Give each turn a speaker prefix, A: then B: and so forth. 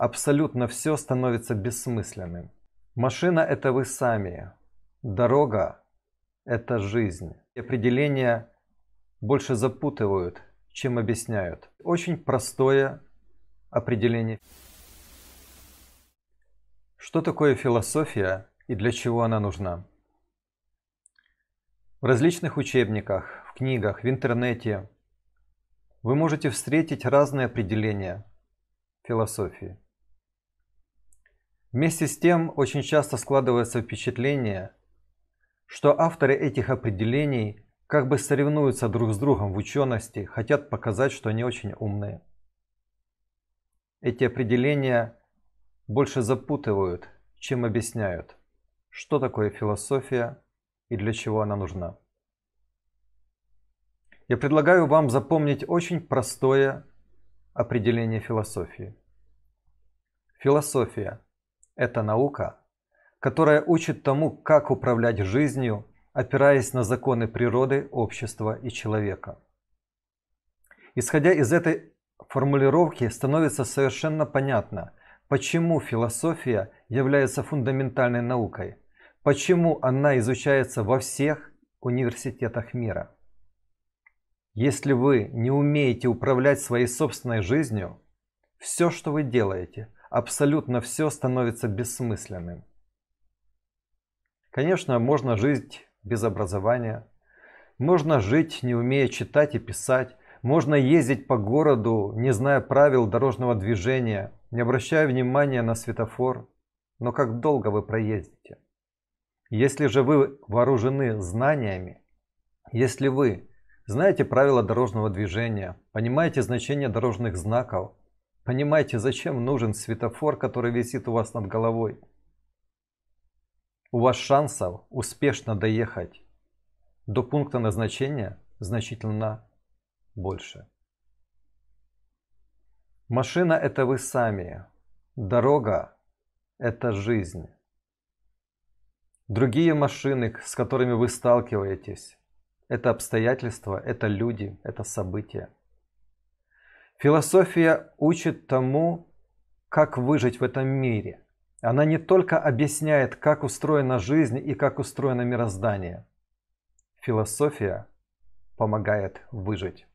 A: абсолютно все становится бессмысленным. Машина – это вы сами. Дорога – это жизнь. определения больше запутывают, чем объясняют. Очень простое определение. Что такое философия и для чего она нужна? В различных учебниках, в книгах, в интернете вы можете встретить разные определения философии. Вместе с тем очень часто складывается впечатление, что авторы этих определений как бы соревнуются друг с другом в учености, хотят показать, что они очень умные. Эти определения больше запутывают, чем объясняют, что такое философия и для чего она нужна. Я предлагаю вам запомнить очень простое определение философии. Философия – это наука, которая учит тому, как управлять жизнью, опираясь на законы природы, общества и человека. Исходя из этой формулировки, становится совершенно понятно, почему философия является фундаментальной наукой, почему она изучается во всех университетах мира. Если вы не умеете управлять своей собственной жизнью, все, что вы делаете – абсолютно все становится бессмысленным. Конечно, можно жить без образования, можно жить, не умея читать и писать, можно ездить по городу, не зная правил дорожного движения, не обращая внимания на светофор. Но как долго вы проездите? Если же вы вооружены знаниями, если вы знаете правила дорожного движения, понимаете значение дорожных знаков, Понимаете, зачем нужен светофор, который висит у вас над головой? У вас шансов успешно доехать до пункта назначения значительно больше. Машина – это вы сами. Дорога – это жизнь. Другие машины, с которыми вы сталкиваетесь, это обстоятельства, это люди, это события. Философия учит тому, как выжить в этом мире. Она не только объясняет, как устроена жизнь и как устроено мироздание. Философия помогает выжить.